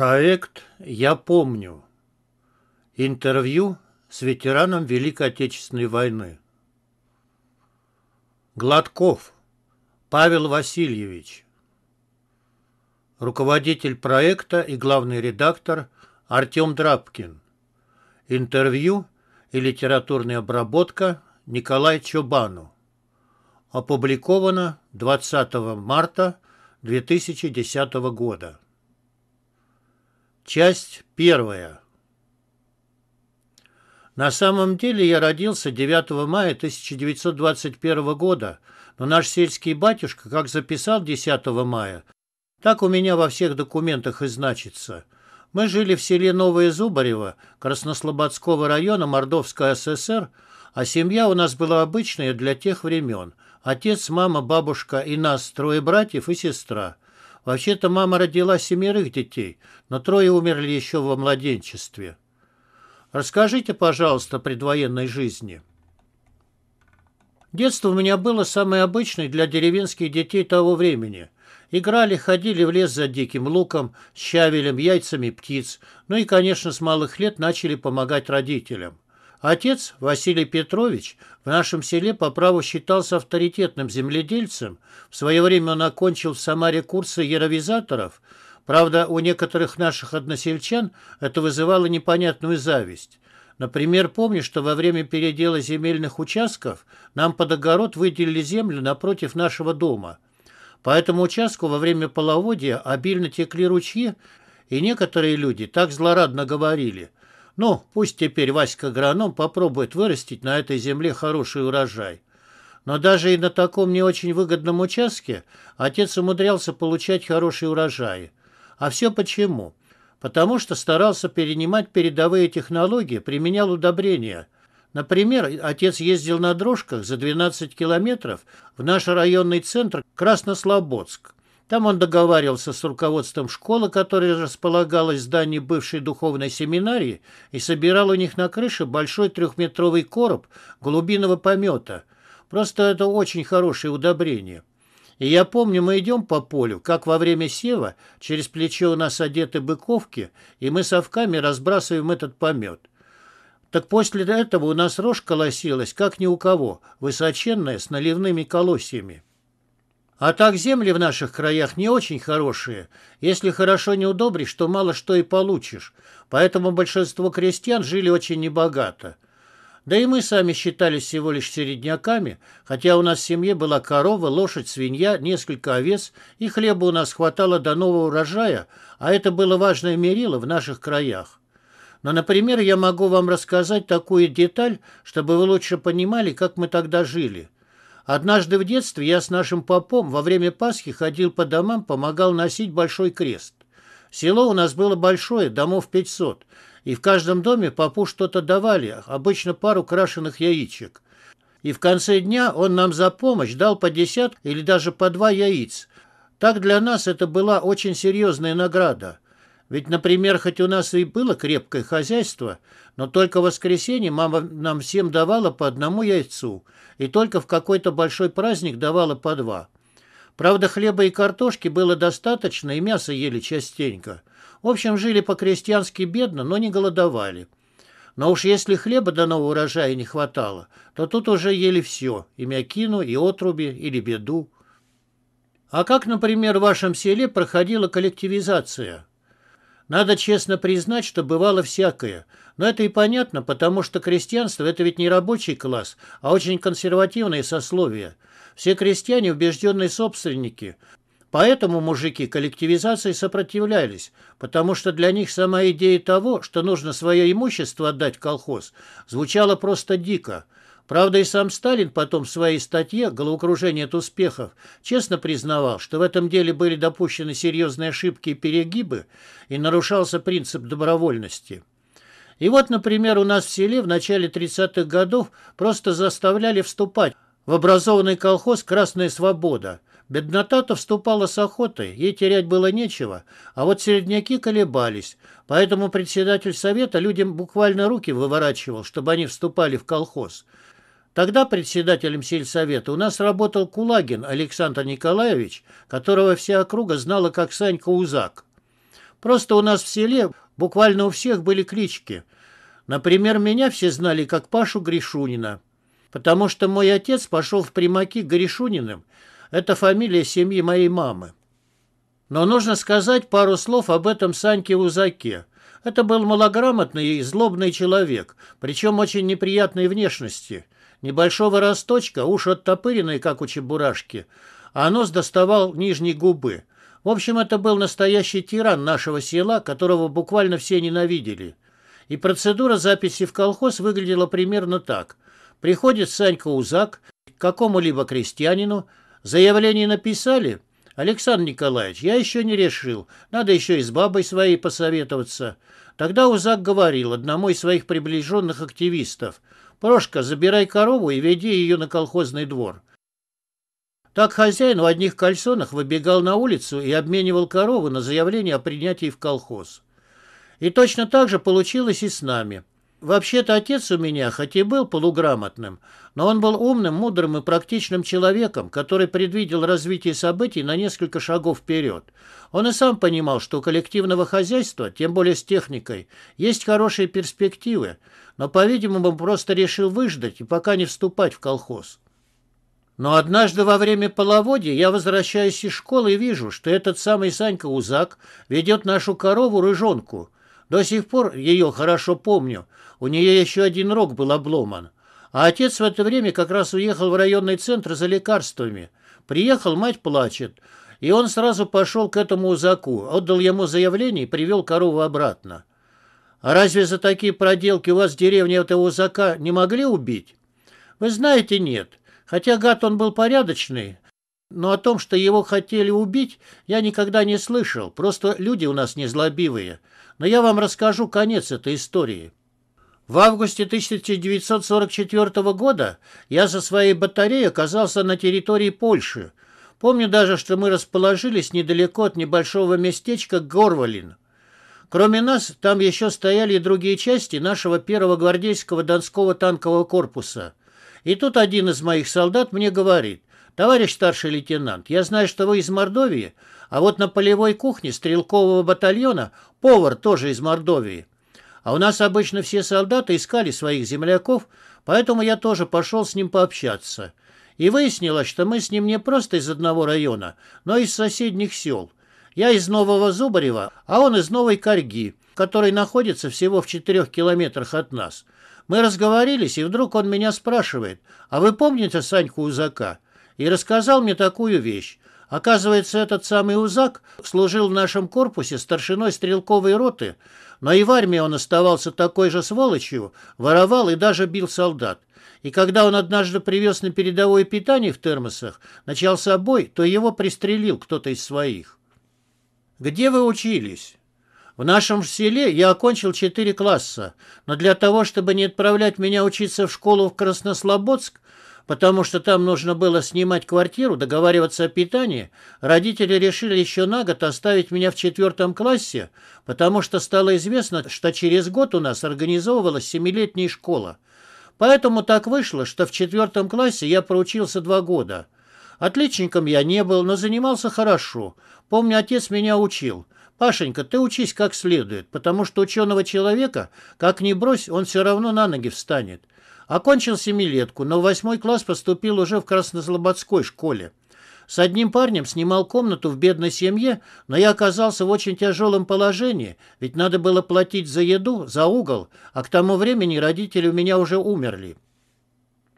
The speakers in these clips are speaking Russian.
Проект «Я помню». Интервью с ветераном Великой Отечественной войны. Гладков Павел Васильевич. Руководитель проекта и главный редактор Артем Драбкин. Интервью и литературная обработка Николай Чобану. Опубликовано 20 марта 2010 года. Часть первая. На самом деле я родился 9 мая 1921 года, но наш сельский батюшка как записал 10 мая, так у меня во всех документах и значится. Мы жили в селе Новое Зубарево Краснослободского района Мордовской ССР, а семья у нас была обычная для тех времен. Отец, мама, бабушка и нас, трое братьев и сестра. Вообще-то мама родила семерых детей, но трое умерли еще во младенчестве. Расскажите, пожалуйста, о предвоенной жизни. Детство у меня было самое обычное для деревенских детей того времени. Играли, ходили в лес за диким луком, щавелем, яйцами птиц, ну и, конечно, с малых лет начали помогать родителям. Отец, Василий Петрович, в нашем селе по праву считался авторитетным земледельцем. В свое время он окончил в Самаре курсы яровизаторов. Правда, у некоторых наших односельчан это вызывало непонятную зависть. Например, помню, что во время передела земельных участков нам под огород выделили землю напротив нашего дома. По этому участку во время половодья обильно текли ручьи, и некоторые люди так злорадно говорили – ну, пусть теперь васька Граном попробует вырастить на этой земле хороший урожай. Но даже и на таком не очень выгодном участке отец умудрялся получать хорошие урожаи. А все почему? Потому что старался перенимать передовые технологии, применял удобрения. Например, отец ездил на дрожках за 12 километров в наш районный центр Краснослободск. Там он договаривался с руководством школы, которая располагалась в здании бывшей духовной семинарии, и собирал у них на крыше большой трехметровый короб глубинного помета. Просто это очень хорошее удобрение. И я помню, мы идем по полю, как во время сева, через плечо у нас одеты быковки, и мы совками разбрасываем этот помет. Так после этого у нас рожь колосилась, как ни у кого, высоченная, с наливными колосьями. А так земли в наших краях не очень хорошие. Если хорошо не удобришь, то мало что и получишь. Поэтому большинство крестьян жили очень небогато. Да и мы сами считались всего лишь середняками, хотя у нас в семье была корова, лошадь, свинья, несколько овец, и хлеба у нас хватало до нового урожая, а это было важное мерило в наших краях. Но, например, я могу вам рассказать такую деталь, чтобы вы лучше понимали, как мы тогда жили – Однажды в детстве я с нашим попом во время Пасхи ходил по домам, помогал носить большой крест. Село у нас было большое, домов 500, и в каждом доме попу что-то давали, обычно пару крашеных яичек. И в конце дня он нам за помощь дал по десятку или даже по два яиц. Так для нас это была очень серьезная награда. Ведь, например, хоть у нас и было крепкое хозяйство, но только в воскресенье мама нам всем давала по одному яйцу, и только в какой-то большой праздник давала по два. Правда, хлеба и картошки было достаточно, и мясо ели частенько. В общем, жили по-крестьянски бедно, но не голодовали. Но уж если хлеба до нового урожая не хватало, то тут уже ели все, и мякину, и отруби, и лебеду. А как, например, в вашем селе проходила коллективизация? Надо честно признать, что бывало всякое. Но это и понятно, потому что крестьянство – это ведь не рабочий класс, а очень консервативные сословие. Все крестьяне – убежденные собственники. Поэтому мужики коллективизации сопротивлялись, потому что для них сама идея того, что нужно свое имущество отдать колхоз, звучала просто дико – Правда, и сам Сталин потом в своей статье «Головокружение от успехов» честно признавал, что в этом деле были допущены серьезные ошибки и перегибы, и нарушался принцип добровольности. И вот, например, у нас в селе в начале 30-х годов просто заставляли вступать в образованный колхоз «Красная свобода». Беднота-то вступала с охотой, ей терять было нечего, а вот середняки колебались, поэтому председатель совета людям буквально руки выворачивал, чтобы они вступали в колхоз – Тогда председателем сельсовета у нас работал Кулагин Александр Николаевич, которого вся округа знала как Санька Узак. Просто у нас в селе буквально у всех были клички. Например, меня все знали как Пашу Гришунина, потому что мой отец пошел в примаки Гришуниным. Это фамилия семьи моей мамы. Но нужно сказать пару слов об этом Саньке Узаке. Это был малограмотный и злобный человек, причем очень неприятной внешности – небольшого росточка, уши оттопыренные, как у чебурашки, а нос доставал нижней губы. В общем, это был настоящий тиран нашего села, которого буквально все ненавидели. И процедура записи в колхоз выглядела примерно так. Приходит Санька Узак к какому-либо крестьянину, заявление написали, «Александр Николаевич, я еще не решил, надо еще и с бабой своей посоветоваться». Тогда Узак говорил одному из своих приближенных активистов, «Прошка, забирай корову и веди ее на колхозный двор». Так хозяин в одних кальсонах выбегал на улицу и обменивал корову на заявление о принятии в колхоз. И точно так же получилось и с нами. Вообще-то отец у меня, хоть и был полуграмотным, но он был умным, мудрым и практичным человеком, который предвидел развитие событий на несколько шагов вперед. Он и сам понимал, что у коллективного хозяйства, тем более с техникой, есть хорошие перспективы, но, по-видимому, просто решил выждать и пока не вступать в колхоз. Но однажды во время половодья я возвращаюсь из школы и вижу, что этот самый Санька Узак ведет нашу корову-рыжонку. До сих пор ее хорошо помню – у нее еще один рог был обломан. А отец в это время как раз уехал в районный центр за лекарствами. Приехал, мать плачет. И он сразу пошел к этому узаку, отдал ему заявление и привел корову обратно. А разве за такие проделки у вас в деревне этого узака не могли убить? Вы знаете, нет. Хотя гад он был порядочный, но о том, что его хотели убить, я никогда не слышал. Просто люди у нас не злобивые. Но я вам расскажу конец этой истории. В августе 1944 года я со своей батареей оказался на территории Польши. Помню даже, что мы расположились недалеко от небольшого местечка Горвалин. Кроме нас, там еще стояли и другие части нашего первого гвардейского Донского танкового корпуса. И тут один из моих солдат мне говорит, «Товарищ старший лейтенант, я знаю, что вы из Мордовии, а вот на полевой кухне стрелкового батальона повар тоже из Мордовии. А у нас обычно все солдаты искали своих земляков, поэтому я тоже пошел с ним пообщаться. И выяснилось, что мы с ним не просто из одного района, но из соседних сел. Я из Нового Зубарева, а он из Новой Корги, который находится всего в четырех километрах от нас. Мы разговорились, и вдруг он меня спрашивает, «А вы помните Саньку Узака?» И рассказал мне такую вещь. Оказывается, этот самый Узак служил в нашем корпусе старшиной стрелковой роты, но и в армии он оставался такой же сволочью, воровал и даже бил солдат. И когда он однажды привез на передовое питание в термосах, начался бой, то его пристрелил кто-то из своих. «Где вы учились?» В нашем селе я окончил четыре класса, но для того, чтобы не отправлять меня учиться в школу в Краснослободск, потому что там нужно было снимать квартиру, договариваться о питании, родители решили еще на год оставить меня в четвертом классе, потому что стало известно, что через год у нас организовывалась семилетняя школа. Поэтому так вышло, что в четвертом классе я проучился два года. Отличником я не был, но занимался хорошо. Помню, отец меня учил. «Пашенька, ты учись как следует, потому что ученого человека, как ни брось, он все равно на ноги встанет. Окончил семилетку, но в восьмой класс поступил уже в Краснозлободской школе. С одним парнем снимал комнату в бедной семье, но я оказался в очень тяжелом положении, ведь надо было платить за еду, за угол, а к тому времени родители у меня уже умерли.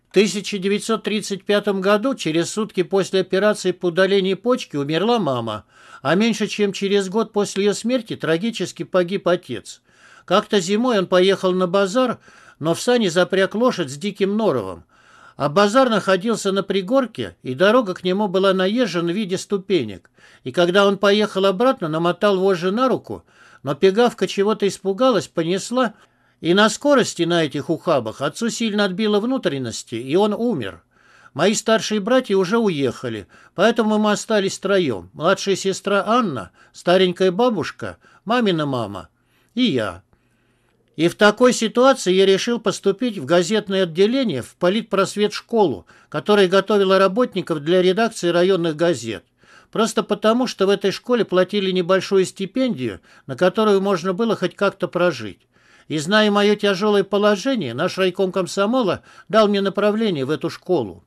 В 1935 году, через сутки после операции по удалению почки, умерла мама, а меньше чем через год после ее смерти трагически погиб отец. Как-то зимой он поехал на базар, но в сани запряг лошадь с диким норовом, а базар находился на пригорке, и дорога к нему была наезжена в виде ступенек. И когда он поехал обратно, намотал вожжи на руку, но пегавка чего-то испугалась, понесла, и на скорости на этих ухабах отцу сильно отбило внутренности, и он умер. Мои старшие братья уже уехали, поэтому мы остались втроем. Младшая сестра Анна, старенькая бабушка, мамина мама и я. И в такой ситуации я решил поступить в газетное отделение в политпросветшколу, которая готовила работников для редакции районных газет. Просто потому, что в этой школе платили небольшую стипендию, на которую можно было хоть как-то прожить. И зная мое тяжелое положение, наш райком комсомола дал мне направление в эту школу.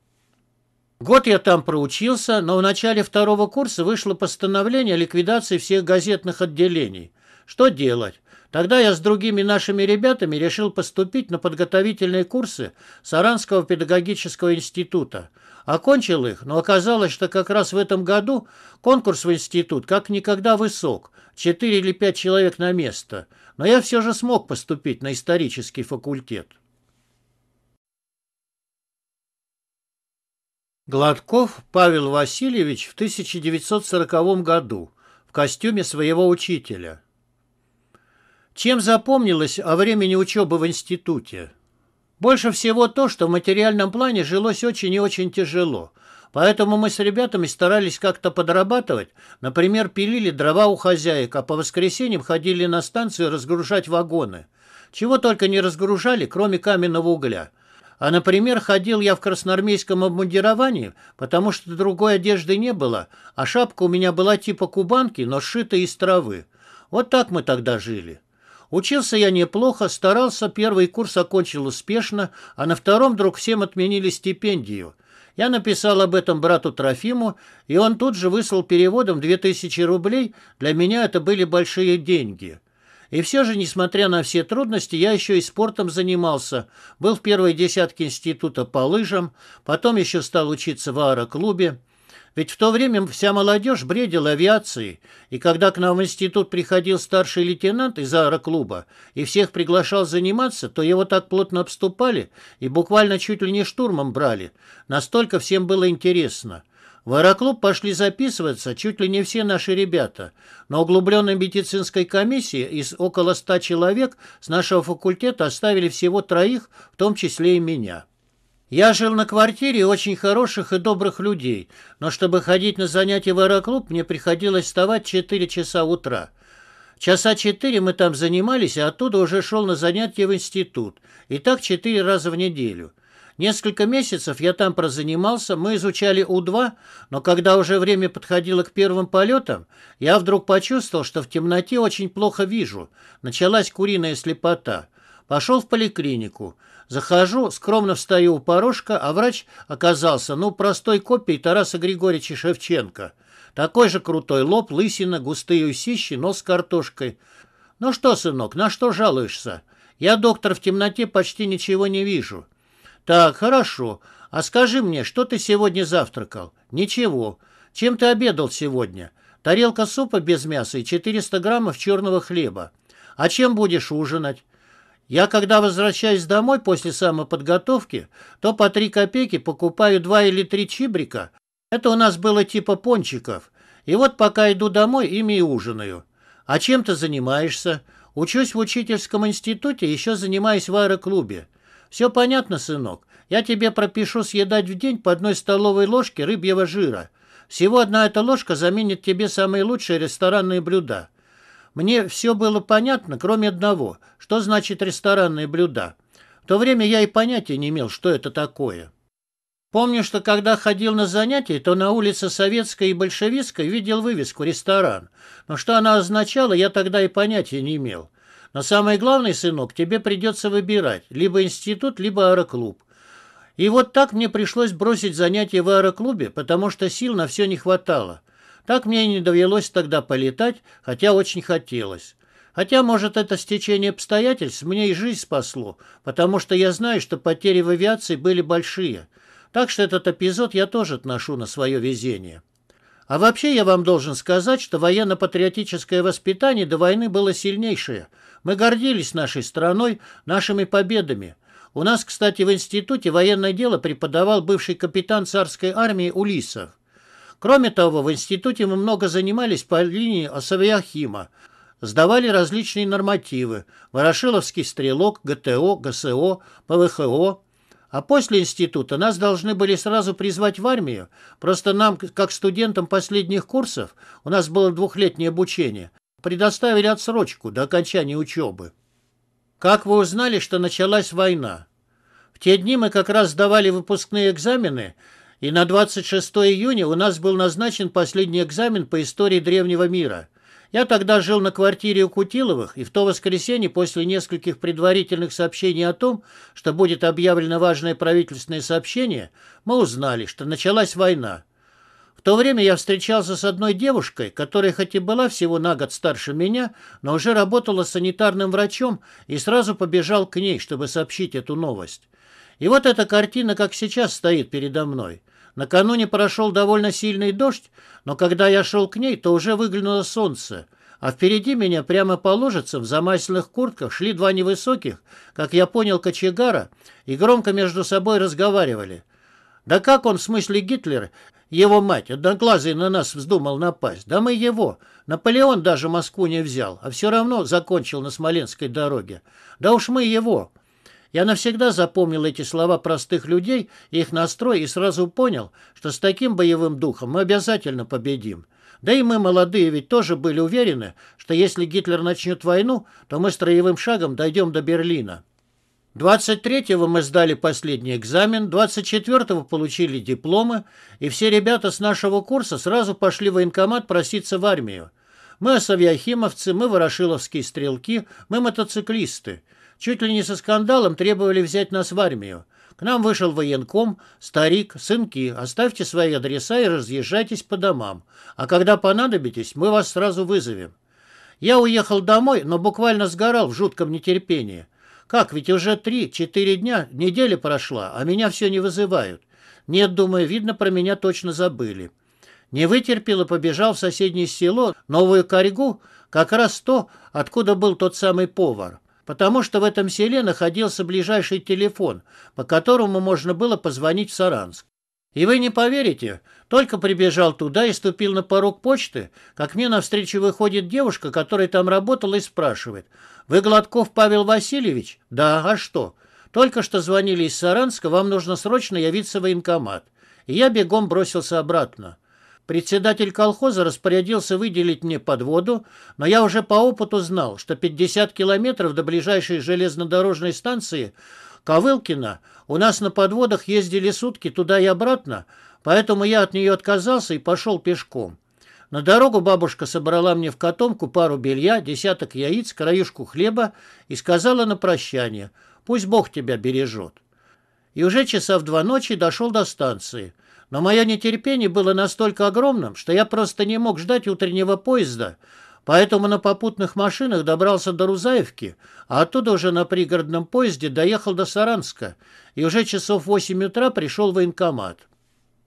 Год я там проучился, но в начале второго курса вышло постановление о ликвидации всех газетных отделений. Что делать? Тогда я с другими нашими ребятами решил поступить на подготовительные курсы Саранского педагогического института. Окончил их, но оказалось, что как раз в этом году конкурс в институт как никогда высок – 4 или 5 человек на место. Но я все же смог поступить на исторический факультет. Гладков Павел Васильевич в 1940 году в костюме своего учителя – чем запомнилось о времени учебы в институте? Больше всего то, что в материальном плане жилось очень и очень тяжело. Поэтому мы с ребятами старались как-то подрабатывать. Например, пилили дрова у хозяек, а по воскресеньям ходили на станцию разгружать вагоны. Чего только не разгружали, кроме каменного угля. А, например, ходил я в красноармейском обмундировании, потому что другой одежды не было, а шапка у меня была типа кубанки, но сшитая из травы. Вот так мы тогда жили. Учился я неплохо, старался, первый курс окончил успешно, а на втором вдруг всем отменили стипендию. Я написал об этом брату Трофиму, и он тут же выслал переводом 2000 рублей, для меня это были большие деньги. И все же, несмотря на все трудности, я еще и спортом занимался. Был в первой десятке института по лыжам, потом еще стал учиться в аэроклубе. Ведь в то время вся молодежь бредила авиацией, и когда к нам в институт приходил старший лейтенант из аэроклуба и всех приглашал заниматься, то его так плотно обступали и буквально чуть ли не штурмом брали. Настолько всем было интересно. В аэроклуб пошли записываться чуть ли не все наши ребята. но углубленной медицинской комиссии из около ста человек с нашего факультета оставили всего троих, в том числе и меня. Я жил на квартире очень хороших и добрых людей, но чтобы ходить на занятия в аэроклуб, мне приходилось вставать 4 часа утра. Часа 4 мы там занимались, а оттуда уже шел на занятия в институт. И так 4 раза в неделю. Несколько месяцев я там прозанимался, мы изучали У-2, но когда уже время подходило к первым полетам, я вдруг почувствовал, что в темноте очень плохо вижу. Началась куриная слепота. Пошел в поликлинику. Захожу, скромно встаю у порожка, а врач оказался, ну, простой копией Тараса Григорьевича Шевченко. Такой же крутой лоб, лысина, густые усищи, нос с картошкой. «Ну что, сынок, на что жалуешься? Я, доктор, в темноте почти ничего не вижу». «Так, хорошо. А скажи мне, что ты сегодня завтракал?» «Ничего. Чем ты обедал сегодня?» «Тарелка супа без мяса и 400 граммов черного хлеба». «А чем будешь ужинать?» Я, когда возвращаюсь домой после самоподготовки, то по три копейки покупаю два или три чибрика. Это у нас было типа пончиков. И вот пока иду домой, ими и ужинаю. А чем ты занимаешься? Учусь в учительском институте, еще занимаюсь в аэроклубе. Все понятно, сынок. Я тебе пропишу съедать в день по одной столовой ложке рыбьего жира. Всего одна эта ложка заменит тебе самые лучшие ресторанные блюда. Мне все было понятно, кроме одного, что значит ресторанные блюда. В то время я и понятия не имел, что это такое. Помню, что когда ходил на занятия, то на улице Советской и Большевистской видел вывеску «ресторан». Но что она означала, я тогда и понятия не имел. Но самое главное, сынок, тебе придется выбирать либо институт, либо аэроклуб. И вот так мне пришлось бросить занятия в аэроклубе, потому что сил на все не хватало. Так мне не довелось тогда полетать, хотя очень хотелось. Хотя, может, это стечение обстоятельств мне и жизнь спасло, потому что я знаю, что потери в авиации были большие. Так что этот эпизод я тоже отношу на свое везение. А вообще я вам должен сказать, что военно-патриотическое воспитание до войны было сильнейшее. Мы гордились нашей страной, нашими победами. У нас, кстати, в институте военное дело преподавал бывший капитан царской армии Улисов. Кроме того, в институте мы много занимались по линии Асавиахима. Сдавали различные нормативы – Ворошиловский стрелок, ГТО, ГСО, ПВХО. А после института нас должны были сразу призвать в армию. Просто нам, как студентам последних курсов, у нас было двухлетнее обучение, предоставили отсрочку до окончания учебы. Как вы узнали, что началась война? В те дни мы как раз сдавали выпускные экзамены – и на 26 июня у нас был назначен последний экзамен по истории древнего мира. Я тогда жил на квартире у Кутиловых, и в то воскресенье после нескольких предварительных сообщений о том, что будет объявлено важное правительственное сообщение, мы узнали, что началась война. В то время я встречался с одной девушкой, которая хоть и была всего на год старше меня, но уже работала санитарным врачом и сразу побежал к ней, чтобы сообщить эту новость. И вот эта картина, как сейчас, стоит передо мной. Накануне прошел довольно сильный дождь, но когда я шел к ней, то уже выглянуло солнце. А впереди меня прямо по ложицам в замасленных куртках шли два невысоких, как я понял, кочегара, и громко между собой разговаривали. Да как он, в смысле Гитлер, его мать, одноглазый на нас вздумал напасть? Да мы его. Наполеон даже Москву не взял, а все равно закончил на Смоленской дороге. Да уж мы его. Я навсегда запомнил эти слова простых людей и их настрой и сразу понял, что с таким боевым духом мы обязательно победим. Да и мы, молодые, ведь тоже были уверены, что если Гитлер начнет войну, то мы строевым шагом дойдем до Берлина. 23-го мы сдали последний экзамен, 24-го получили дипломы, и все ребята с нашего курса сразу пошли в военкомат проситься в армию. Мы осавьяхимовцы, мы ворошиловские стрелки, мы мотоциклисты – чуть ли не со скандалом требовали взять нас в армию. К нам вышел военком, старик, сынки, оставьте свои адреса и разъезжайтесь по домам. А когда понадобитесь, мы вас сразу вызовем. Я уехал домой, но буквально сгорал в жутком нетерпении. Как, ведь уже три-четыре дня, неделя прошла, а меня все не вызывают. Нет, думаю, видно, про меня точно забыли. Не вытерпел и побежал в соседнее село, Новую Корьгу, как раз то, откуда был тот самый повар потому что в этом селе находился ближайший телефон, по которому можно было позвонить в Саранск. И вы не поверите, только прибежал туда и ступил на порог почты, как мне навстречу выходит девушка, которая там работала, и спрашивает. «Вы Гладков Павел Васильевич?» «Да, а что?» «Только что звонили из Саранска, вам нужно срочно явиться в военкомат». И я бегом бросился обратно. Председатель колхоза распорядился выделить мне подводу, но я уже по опыту знал, что 50 километров до ближайшей железнодорожной станции Ковылкина у нас на подводах ездили сутки туда и обратно, поэтому я от нее отказался и пошел пешком. На дорогу бабушка собрала мне в котомку пару белья, десяток яиц, краюшку хлеба и сказала на прощание «Пусть Бог тебя бережет». И уже часа в два ночи дошел до станции – но мое нетерпение было настолько огромным, что я просто не мог ждать утреннего поезда, поэтому на попутных машинах добрался до Рузаевки, а оттуда уже на пригородном поезде доехал до Саранска и уже часов в 8 утра пришел в военкомат.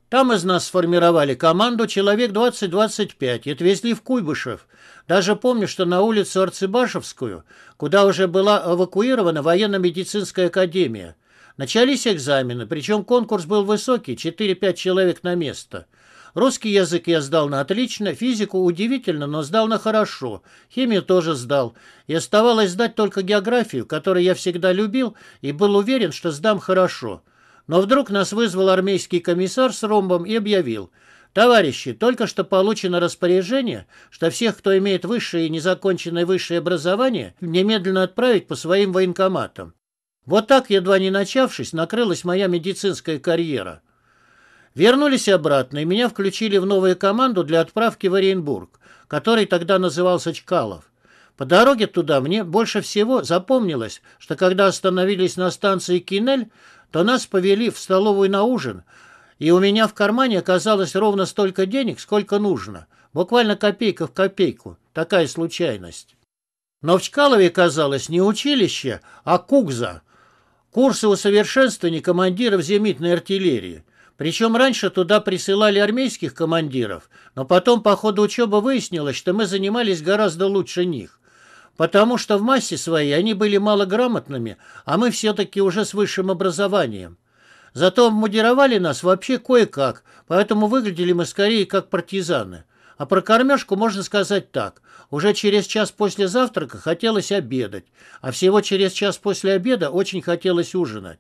Там из нас сформировали команду человек 20-25 и отвезли в Куйбышев. Даже помню, что на улицу Арцебашевскую, куда уже была эвакуирована военно-медицинская академия, Начались экзамены, причем конкурс был высокий, 4-5 человек на место. Русский язык я сдал на отлично, физику удивительно, но сдал на хорошо, химию тоже сдал. И оставалось сдать только географию, которую я всегда любил и был уверен, что сдам хорошо. Но вдруг нас вызвал армейский комиссар с ромбом и объявил – Товарищи, только что получено распоряжение, что всех, кто имеет высшее и незаконченное высшее образование, немедленно отправить по своим военкоматам. Вот так, едва не начавшись, накрылась моя медицинская карьера. Вернулись обратно, и меня включили в новую команду для отправки в Оренбург, который тогда назывался Чкалов. По дороге туда мне больше всего запомнилось, что когда остановились на станции Кинель, то нас повели в столовую на ужин, и у меня в кармане оказалось ровно столько денег, сколько нужно. Буквально копейка в копейку. Такая случайность. Но в Чкалове казалось не училище, а кукза – Курсы усовершенствования командиров зенитной артиллерии. Причем раньше туда присылали армейских командиров, но потом по ходу учебы выяснилось, что мы занимались гораздо лучше них. Потому что в массе своей они были малограмотными, а мы все-таки уже с высшим образованием. Зато мудировали нас вообще кое-как, поэтому выглядели мы скорее как партизаны. А про кормежку можно сказать так. Уже через час после завтрака хотелось обедать, а всего через час после обеда очень хотелось ужинать.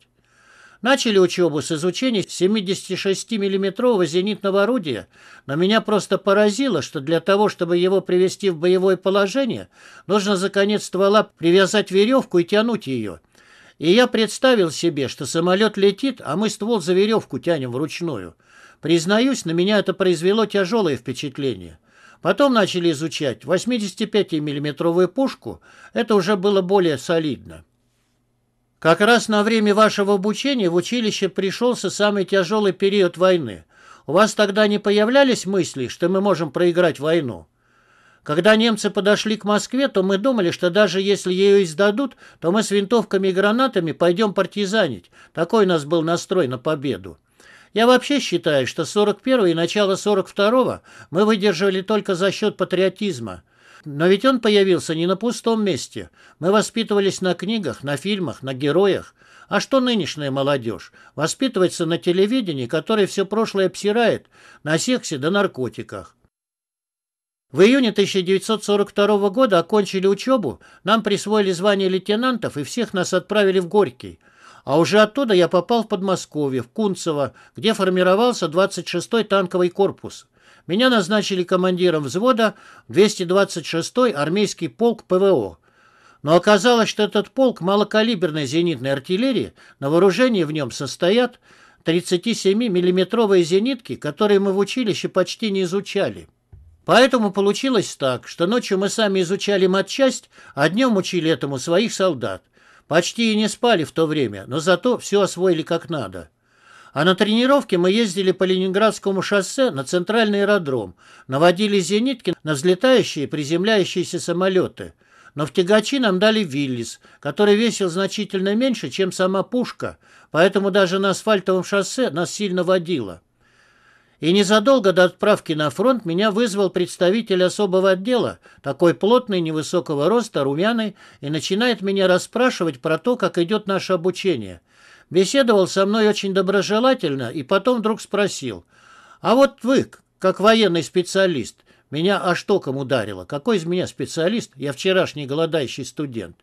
Начали учебу с изучения 76 миллиметрового зенитного орудия, но меня просто поразило, что для того, чтобы его привести в боевое положение, нужно за конец ствола привязать веревку и тянуть ее. И я представил себе, что самолет летит, а мы ствол за веревку тянем вручную – Признаюсь, на меня это произвело тяжелое впечатление. Потом начали изучать 85-миллиметровую пушку. Это уже было более солидно. Как раз на время вашего обучения в училище пришелся самый тяжелый период войны. У вас тогда не появлялись мысли, что мы можем проиграть войну? Когда немцы подошли к Москве, то мы думали, что даже если ее издадут, то мы с винтовками и гранатами пойдем партизанить. Такой у нас был настрой на победу. Я вообще считаю, что 41 и начало 42 мы выдержали только за счет патриотизма. Но ведь он появился не на пустом месте. Мы воспитывались на книгах, на фильмах, на героях. А что нынешняя молодежь? Воспитывается на телевидении, которое все прошлое обсирает, на сексе да наркотиках. В июне 1942 года окончили учебу, нам присвоили звание лейтенантов и всех нас отправили в Горький – а уже оттуда я попал в Подмосковье, в Кунцево, где формировался 26-й танковый корпус. Меня назначили командиром взвода 226-й армейский полк ПВО. Но оказалось, что этот полк малокалиберной зенитной артиллерии, на вооружении в нем состоят 37 миллиметровые зенитки, которые мы в училище почти не изучали. Поэтому получилось так, что ночью мы сами изучали матчасть, а днем учили этому своих солдат. Почти и не спали в то время, но зато все освоили как надо. А на тренировке мы ездили по Ленинградскому шоссе на центральный аэродром, наводили зенитки на взлетающие и приземляющиеся самолеты. Но в тягачи нам дали Виллис, который весил значительно меньше, чем сама пушка, поэтому даже на асфальтовом шоссе нас сильно водило. И незадолго до отправки на фронт меня вызвал представитель особого отдела, такой плотный, невысокого роста, румяный, и начинает меня расспрашивать про то, как идет наше обучение. Беседовал со мной очень доброжелательно и потом вдруг спросил, «А вот вы, как военный специалист, меня аж током ударило. Какой из меня специалист? Я вчерашний голодающий студент.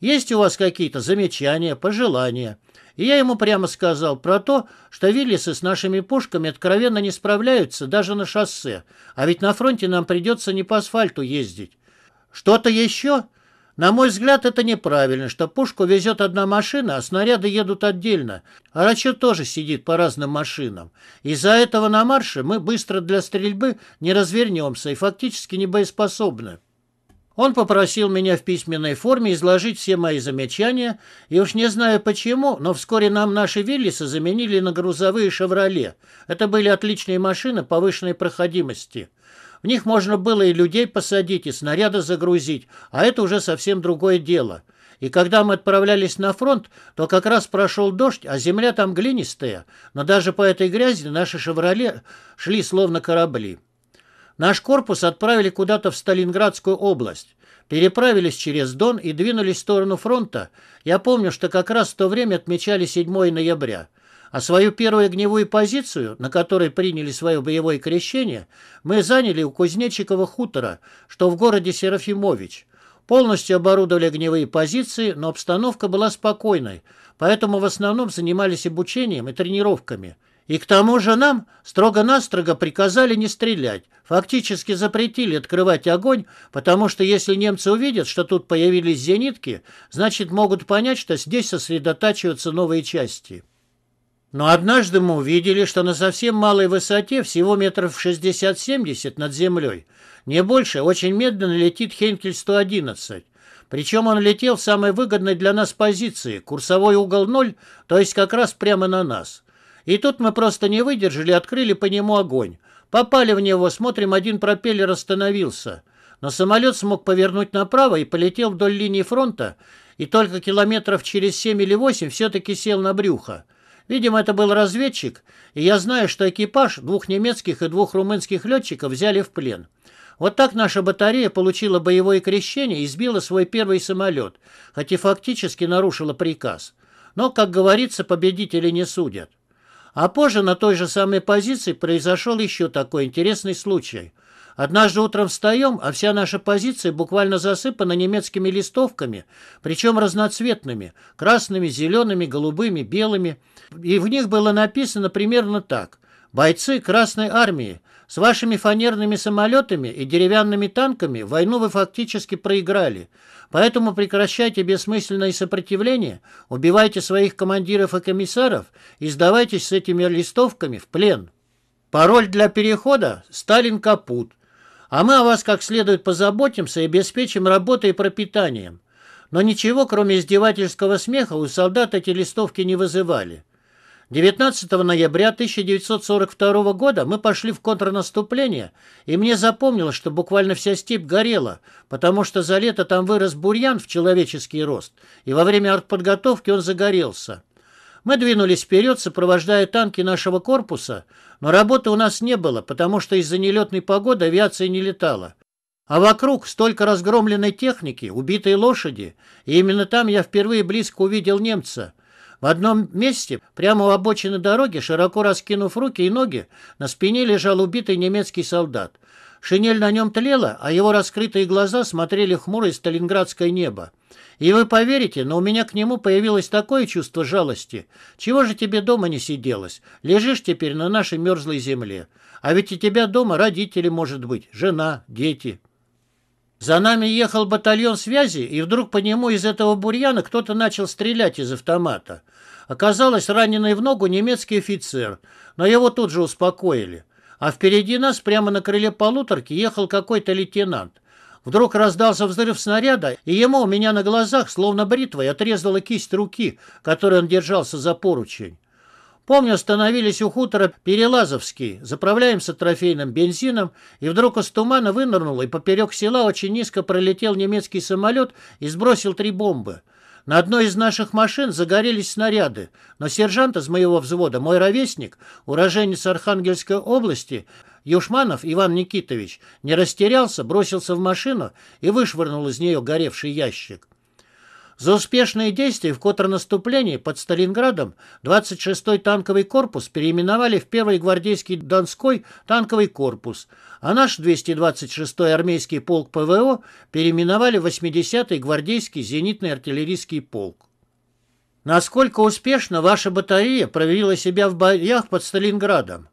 Есть у вас какие-то замечания, пожелания?» И я ему прямо сказал про то, что Виллисы с нашими пушками откровенно не справляются даже на шоссе, а ведь на фронте нам придется не по асфальту ездить. «Что-то еще?» На мой взгляд, это неправильно, что пушку везет одна машина, а снаряды едут отдельно. А расчет тоже сидит по разным машинам. Из-за этого на марше мы быстро для стрельбы не развернемся и фактически не боеспособны. Он попросил меня в письменной форме изложить все мои замечания, и уж не знаю почему, но вскоре нам наши Виллисы заменили на грузовые «Шевроле». Это были отличные машины повышенной проходимости. В них можно было и людей посадить, и снаряды загрузить, а это уже совсем другое дело. И когда мы отправлялись на фронт, то как раз прошел дождь, а земля там глинистая, но даже по этой грязи наши «Шевроле» шли словно корабли. Наш корпус отправили куда-то в Сталинградскую область. Переправились через Дон и двинулись в сторону фронта. Я помню, что как раз в то время отмечали 7 ноября. А свою первую огневую позицию, на которой приняли свое боевое крещение, мы заняли у Кузнечикова хутора, что в городе Серафимович. Полностью оборудовали огневые позиции, но обстановка была спокойной, поэтому в основном занимались обучением и тренировками – и к тому же нам строго-настрого приказали не стрелять, фактически запретили открывать огонь, потому что если немцы увидят, что тут появились зенитки, значит могут понять, что здесь сосредотачиваются новые части. Но однажды мы увидели, что на совсем малой высоте, всего метров 60-70 над землей, не больше, очень медленно летит Хенкель-111. Причем он летел в самой выгодной для нас позиции, курсовой угол 0, то есть как раз прямо на нас. И тут мы просто не выдержали, открыли по нему огонь. Попали в него, смотрим, один пропеллер остановился. Но самолет смог повернуть направо и полетел вдоль линии фронта, и только километров через семь или восемь все-таки сел на брюхо. Видимо, это был разведчик, и я знаю, что экипаж двух немецких и двух румынских летчиков взяли в плен. Вот так наша батарея получила боевое крещение и сбила свой первый самолет, хотя фактически нарушила приказ. Но, как говорится, победители не судят. А позже на той же самой позиции произошел еще такой интересный случай. Однажды утром встаем, а вся наша позиция буквально засыпана немецкими листовками, причем разноцветными – красными, зелеными, голубыми, белыми. И в них было написано примерно так – бойцы Красной Армии, с вашими фанерными самолетами и деревянными танками войну вы фактически проиграли, поэтому прекращайте бессмысленное сопротивление, убивайте своих командиров и комиссаров и сдавайтесь с этими листовками в плен. Пароль для перехода – Сталин Капут. А мы о вас как следует позаботимся и обеспечим работой и пропитанием. Но ничего, кроме издевательского смеха, у солдат эти листовки не вызывали. 19 ноября 1942 года мы пошли в контрнаступление, и мне запомнилось, что буквально вся степь горела, потому что за лето там вырос бурьян в человеческий рост, и во время артподготовки он загорелся. Мы двинулись вперед, сопровождая танки нашего корпуса, но работы у нас не было, потому что из-за нелетной погоды авиация не летала. А вокруг столько разгромленной техники, убитой лошади, и именно там я впервые близко увидел немца, в одном месте, прямо у обочины дороги, широко раскинув руки и ноги, на спине лежал убитый немецкий солдат. Шинель на нем тлела, а его раскрытые глаза смотрели хмуро из сталинградское небо. И вы поверите, но у меня к нему появилось такое чувство жалости. Чего же тебе дома не сиделось? Лежишь теперь на нашей мерзлой земле. А ведь у тебя дома родители, может быть, жена, дети». За нами ехал батальон связи, и вдруг по нему из этого бурьяна кто-то начал стрелять из автомата. Оказалось, раненый в ногу немецкий офицер, но его тут же успокоили. А впереди нас, прямо на крыле полуторки, ехал какой-то лейтенант. Вдруг раздался взрыв снаряда, и ему у меня на глазах, словно бритвой, отрезала кисть руки, которой он держался за поручень. Помню, остановились у хутора Перелазовский, заправляемся трофейным бензином, и вдруг из тумана вынырнул, и поперек села очень низко пролетел немецкий самолет и сбросил три бомбы. На одной из наших машин загорелись снаряды, но сержант из моего взвода, мой ровесник, уроженец Архангельской области, Юшманов Иван Никитович, не растерялся, бросился в машину и вышвырнул из нее горевший ящик. За успешные действия в контрнаступлении под Сталинградом 26-й танковый корпус переименовали в 1-й гвардейский Донской танковый корпус, а наш 226-й армейский полк ПВО переименовали в 80-й гвардейский зенитный артиллерийский полк. Насколько успешно ваша батарея проявила себя в боях под Сталинградом?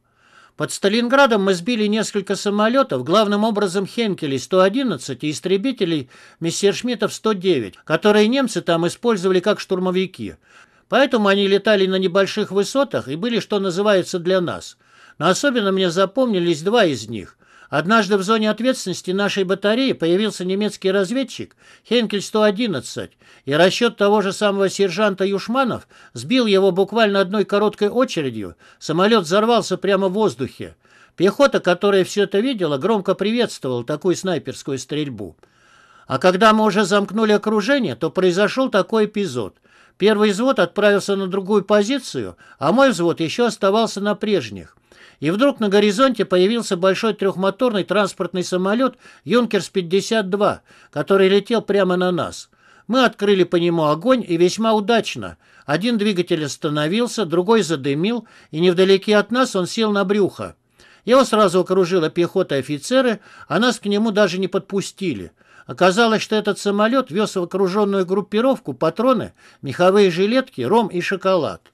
Под Сталинградом мы сбили несколько самолетов, главным образом Хенкелей 111 и истребителей Мессершмиттов 109, которые немцы там использовали как штурмовики. Поэтому они летали на небольших высотах и были, что называется, для нас. Но особенно мне запомнились два из них – Однажды в зоне ответственности нашей батареи появился немецкий разведчик Хенкель-111, и расчет того же самого сержанта Юшманов сбил его буквально одной короткой очередью. Самолет взорвался прямо в воздухе. Пехота, которая все это видела, громко приветствовала такую снайперскую стрельбу. А когда мы уже замкнули окружение, то произошел такой эпизод – Первый взвод отправился на другую позицию, а мой взвод еще оставался на прежних и вдруг на горизонте появился большой трехмоторный транспортный самолет «Юнкерс-52», который летел прямо на нас. Мы открыли по нему огонь, и весьма удачно. Один двигатель остановился, другой задымил, и невдалеке от нас он сел на брюхо. Его сразу окружила пехота и офицеры, а нас к нему даже не подпустили. Оказалось, что этот самолет вез в окруженную группировку патроны, меховые жилетки, ром и шоколад.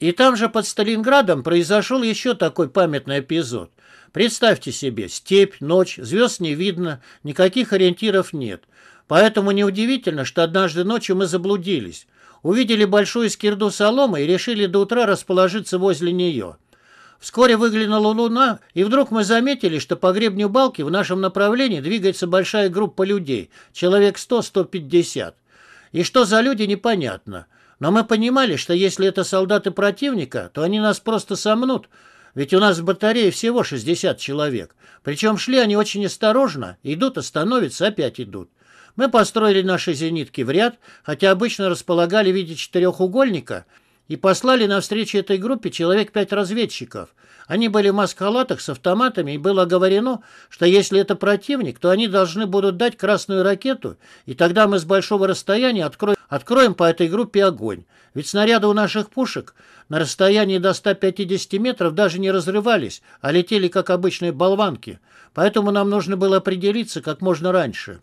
И там же под Сталинградом произошел еще такой памятный эпизод. Представьте себе, степь, ночь, звезд не видно, никаких ориентиров нет. Поэтому неудивительно, что однажды ночью мы заблудились. Увидели большую скирду соломы и решили до утра расположиться возле нее. Вскоре выглянула луна, и вдруг мы заметили, что по гребню балки в нашем направлении двигается большая группа людей, человек 100-150. И что за люди, непонятно. Но мы понимали, что если это солдаты противника, то они нас просто сомнут, ведь у нас в батарее всего 60 человек. Причем шли они очень осторожно, идут, остановятся, опять идут. Мы построили наши зенитки в ряд, хотя обычно располагали в виде четырехугольника, и послали навстречу этой группе человек пять разведчиков – они были в маскалатах с автоматами, и было оговорено, что если это противник, то они должны будут дать красную ракету, и тогда мы с большого расстояния откроем, откроем по этой группе огонь. Ведь снаряды у наших пушек на расстоянии до 150 метров даже не разрывались, а летели, как обычные болванки. Поэтому нам нужно было определиться как можно раньше.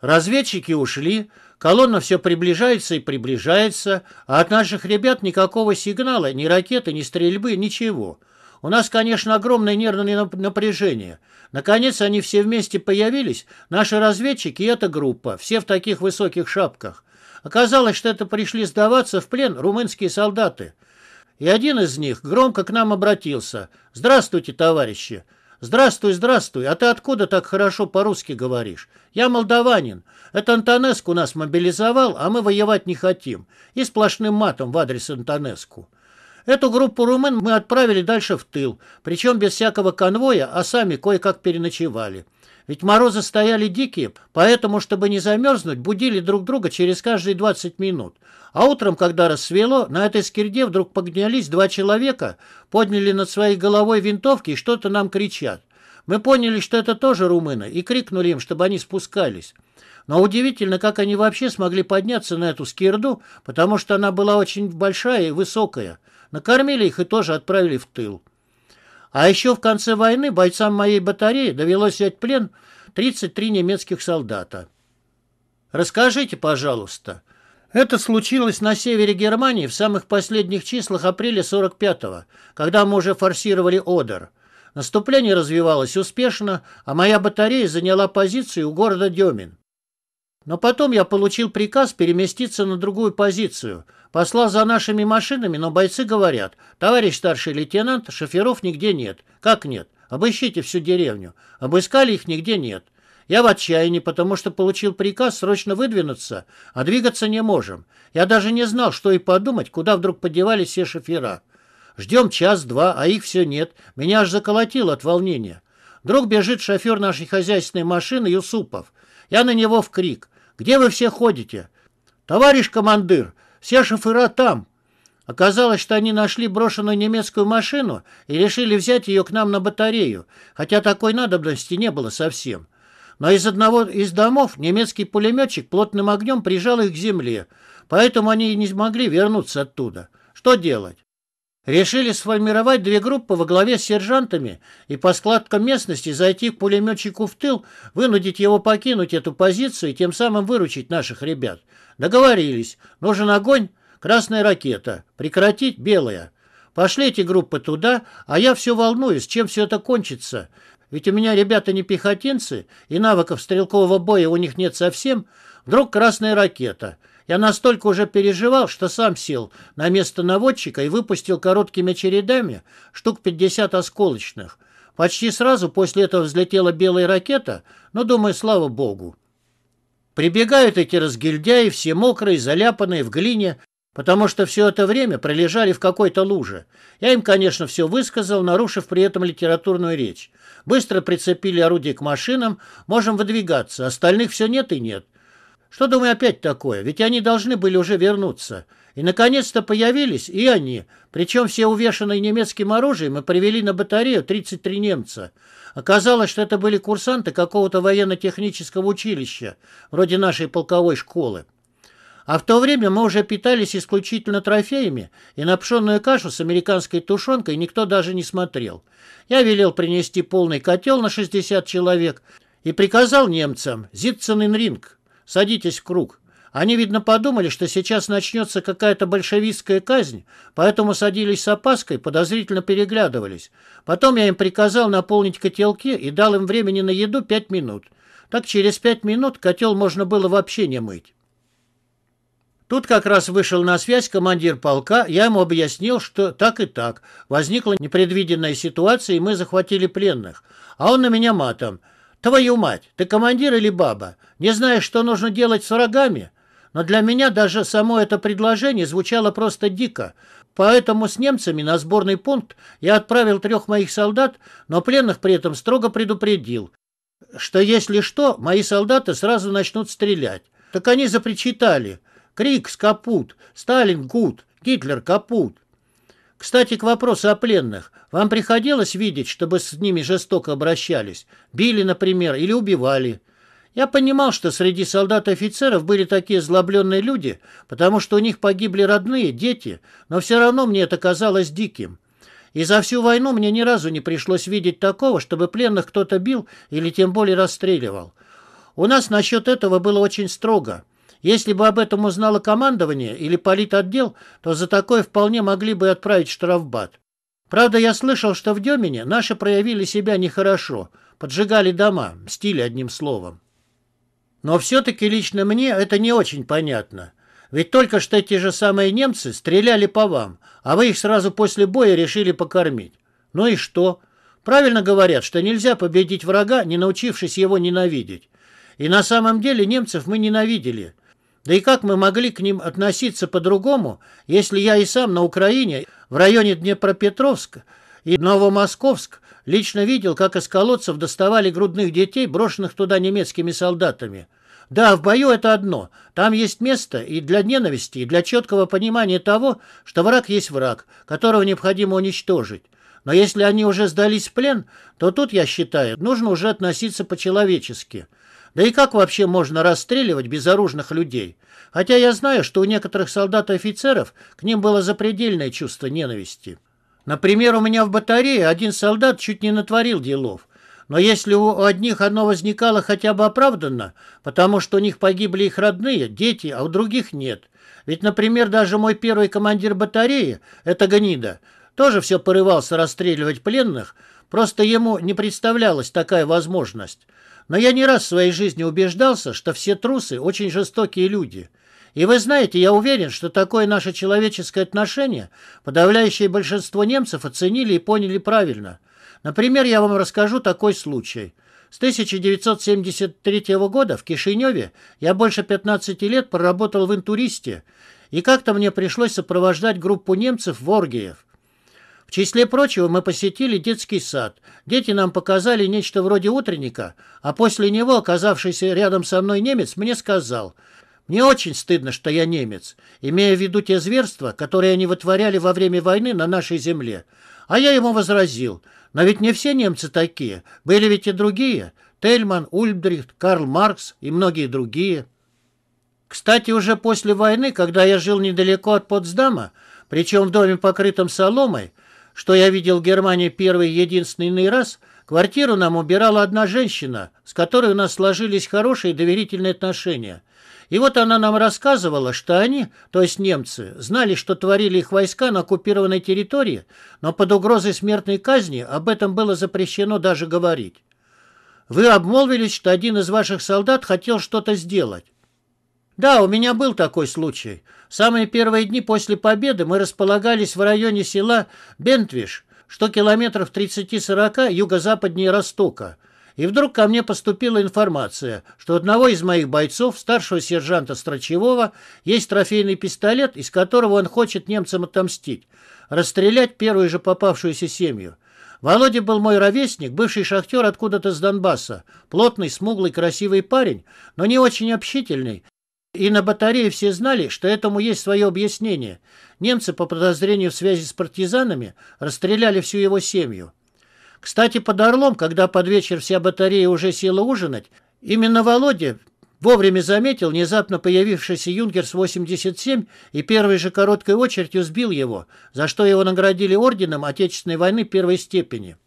Разведчики ушли, колонна все приближается и приближается, а от наших ребят никакого сигнала, ни ракеты, ни стрельбы, ничего. У нас, конечно, огромное нервное напряжение. Наконец они все вместе появились, наши разведчики и эта группа, все в таких высоких шапках. Оказалось, что это пришли сдаваться в плен румынские солдаты. И один из них громко к нам обратился. «Здравствуйте, товарищи!» «Здравствуй, здравствуй! А ты откуда так хорошо по-русски говоришь? Я молдаванин. Это Антонеску нас мобилизовал, а мы воевать не хотим. И сплошным матом в адрес Антонеску». Эту группу румын мы отправили дальше в тыл, причем без всякого конвоя, а сами кое-как переночевали. Ведь морозы стояли дикие, поэтому, чтобы не замерзнуть, будили друг друга через каждые 20 минут. А утром, когда рассвело, на этой скирде вдруг погнялись два человека, подняли над своей головой винтовки и что-то нам кричат. Мы поняли, что это тоже румыны, и крикнули им, чтобы они спускались. Но удивительно, как они вообще смогли подняться на эту скирду, потому что она была очень большая и высокая. Накормили их и тоже отправили в тыл. А еще в конце войны бойцам моей батареи довелось взять плен 33 немецких солдата. Расскажите, пожалуйста. Это случилось на севере Германии в самых последних числах апреля 45-го, когда мы уже форсировали Одер. Наступление развивалось успешно, а моя батарея заняла позицию у города Демин. Но потом я получил приказ переместиться на другую позицию – Послал за нашими машинами, но бойцы говорят, товарищ старший лейтенант, шоферов нигде нет. Как нет? Обыщите всю деревню. Обыскали их нигде нет. Я в отчаянии, потому что получил приказ срочно выдвинуться, а двигаться не можем. Я даже не знал, что и подумать, куда вдруг подевались все шофера. Ждем час-два, а их все нет. Меня аж заколотило от волнения. Вдруг бежит шофер нашей хозяйственной машины Юсупов. Я на него в крик. «Где вы все ходите?» «Товарищ командир, все шофера там. Оказалось, что они нашли брошенную немецкую машину и решили взять ее к нам на батарею, хотя такой надобности не было совсем. Но из одного из домов немецкий пулеметчик плотным огнем прижал их к земле, поэтому они и не смогли вернуться оттуда. Что делать? решили сформировать две группы во главе с сержантами и по складкам местности зайти к пулеметчику в тыл, вынудить его покинуть эту позицию и тем самым выручить наших ребят. Договорились. Нужен огонь, красная ракета. Прекратить белая. Пошли эти группы туда, а я все волнуюсь, чем все это кончится. Ведь у меня ребята не пехотинцы, и навыков стрелкового боя у них нет совсем. Вдруг красная ракета — я настолько уже переживал, что сам сел на место наводчика и выпустил короткими чередами штук 50 осколочных. Почти сразу после этого взлетела белая ракета, но, думаю, слава богу. Прибегают эти разгильдяи, все мокрые, заляпанные, в глине, потому что все это время пролежали в какой-то луже. Я им, конечно, все высказал, нарушив при этом литературную речь. Быстро прицепили орудие к машинам, можем выдвигаться, остальных все нет и нет. Что, думаю, опять такое? Ведь они должны были уже вернуться. И, наконец-то, появились и они. Причем все увешанные немецким оружием и привели на батарею 33 немца. Оказалось, что это были курсанты какого-то военно-технического училища, вроде нашей полковой школы. А в то время мы уже питались исключительно трофеями, и на пшенную кашу с американской тушенкой никто даже не смотрел. Я велел принести полный котел на 60 человек и приказал немцам «Зитцен ин ринг», Садитесь в круг. Они, видно, подумали, что сейчас начнется какая-то большевистская казнь, поэтому садились с опаской, подозрительно переглядывались. Потом я им приказал наполнить котелки и дал им времени на еду пять минут. Так через пять минут котел можно было вообще не мыть. Тут как раз вышел на связь командир полка, я ему объяснил, что так и так. Возникла непредвиденная ситуация, и мы захватили пленных. А он на меня матом – «Твою мать, ты командир или баба? Не знаешь, что нужно делать с врагами?» Но для меня даже само это предложение звучало просто дико, поэтому с немцами на сборный пункт я отправил трех моих солдат, но пленных при этом строго предупредил, что если что, мои солдаты сразу начнут стрелять. Так они запричитали. Крикс капут, Сталин гуд, Гитлер капут. Кстати, к вопросу о пленных. Вам приходилось видеть, чтобы с ними жестоко обращались? Били, например, или убивали?» Я понимал, что среди солдат и офицеров были такие злобленные люди, потому что у них погибли родные, дети, но все равно мне это казалось диким. И за всю войну мне ни разу не пришлось видеть такого, чтобы пленных кто-то бил или тем более расстреливал. У нас насчет этого было очень строго. Если бы об этом узнало командование или политотдел, то за такое вполне могли бы отправить штрафбат. Правда, я слышал, что в Демине наши проявили себя нехорошо, поджигали дома, мстили одним словом. Но все-таки лично мне это не очень понятно. Ведь только что те же самые немцы стреляли по вам, а вы их сразу после боя решили покормить. Ну и что? Правильно говорят, что нельзя победить врага, не научившись его ненавидеть. И на самом деле немцев мы ненавидели. Да и как мы могли к ним относиться по-другому, если я и сам на Украине, в районе Днепропетровска и Новомосковск, лично видел, как из колодцев доставали грудных детей, брошенных туда немецкими солдатами? Да, в бою это одно. Там есть место и для ненависти, и для четкого понимания того, что враг есть враг, которого необходимо уничтожить. Но если они уже сдались в плен, то тут, я считаю, нужно уже относиться по-человечески – да и как вообще можно расстреливать безоружных людей? Хотя я знаю, что у некоторых солдат и офицеров к ним было запредельное чувство ненависти. Например, у меня в батарее один солдат чуть не натворил делов. Но если у одних оно возникало хотя бы оправданно, потому что у них погибли их родные, дети, а у других нет. Ведь, например, даже мой первый командир батареи, это гнида, тоже все порывался расстреливать пленных, просто ему не представлялась такая возможность. Но я не раз в своей жизни убеждался, что все трусы очень жестокие люди. И вы знаете, я уверен, что такое наше человеческое отношение подавляющее большинство немцев оценили и поняли правильно. Например, я вам расскажу такой случай. С 1973 года в Кишиневе я больше 15 лет проработал в интуристе, и как-то мне пришлось сопровождать группу немцев в Оргиев числе прочего мы посетили детский сад. Дети нам показали нечто вроде утренника, а после него оказавшийся рядом со мной немец мне сказал «Мне очень стыдно, что я немец, имея в виду те зверства, которые они вытворяли во время войны на нашей земле». А я ему возразил «Но ведь не все немцы такие, были ведь и другие, Тельман, Ульбрихт, Карл Маркс и многие другие». Кстати, уже после войны, когда я жил недалеко от Потсдама, причем в доме, покрытом соломой, что я видел в Германии первый единственный раз, квартиру нам убирала одна женщина, с которой у нас сложились хорошие доверительные отношения. И вот она нам рассказывала, что они, то есть немцы, знали, что творили их войска на оккупированной территории, но под угрозой смертной казни об этом было запрещено даже говорить. Вы обмолвились, что один из ваших солдат хотел что-то сделать. Да, у меня был такой случай – Самые первые дни после победы мы располагались в районе села Бентвиш, что километров 30-40 юго-западнее Ростока. И вдруг ко мне поступила информация, что одного из моих бойцов, старшего сержанта Строчевого, есть трофейный пистолет, из которого он хочет немцам отомстить, расстрелять первую же попавшуюся семью. Володя был мой ровесник, бывший шахтер откуда-то с Донбасса. Плотный, смуглый, красивый парень, но не очень общительный и на батарее все знали, что этому есть свое объяснение. Немцы по подозрению в связи с партизанами расстреляли всю его семью. Кстати, под Орлом, когда под вечер вся батарея уже села ужинать, именно Володя вовремя заметил внезапно появившийся «Юнгерс-87» и первой же короткой очередью сбил его, за что его наградили орденом Отечественной войны первой степени.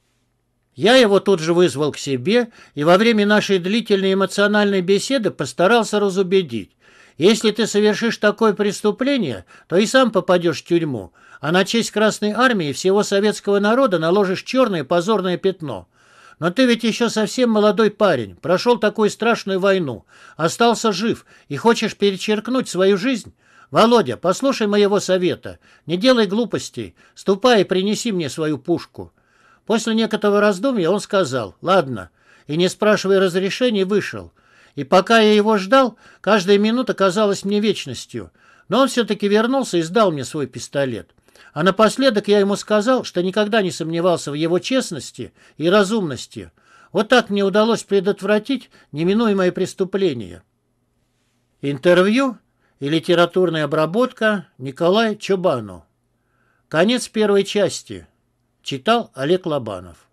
Я его тут же вызвал к себе и во время нашей длительной эмоциональной беседы постарался разубедить. Если ты совершишь такое преступление, то и сам попадешь в тюрьму, а на честь Красной Армии всего советского народа наложишь черное позорное пятно. Но ты ведь еще совсем молодой парень, прошел такую страшную войну, остался жив и хочешь перечеркнуть свою жизнь? Володя, послушай моего совета, не делай глупостей, ступай и принеси мне свою пушку». После некоторого раздумья он сказал «Ладно», и, не спрашивая разрешения, вышел – и пока я его ждал, каждая минута казалась мне вечностью. Но он все-таки вернулся и сдал мне свой пистолет. А напоследок я ему сказал, что никогда не сомневался в его честности и разумности. Вот так мне удалось предотвратить неминуемое преступление. Интервью и литературная обработка Николай Чубану. Конец первой части. Читал Олег Лобанов.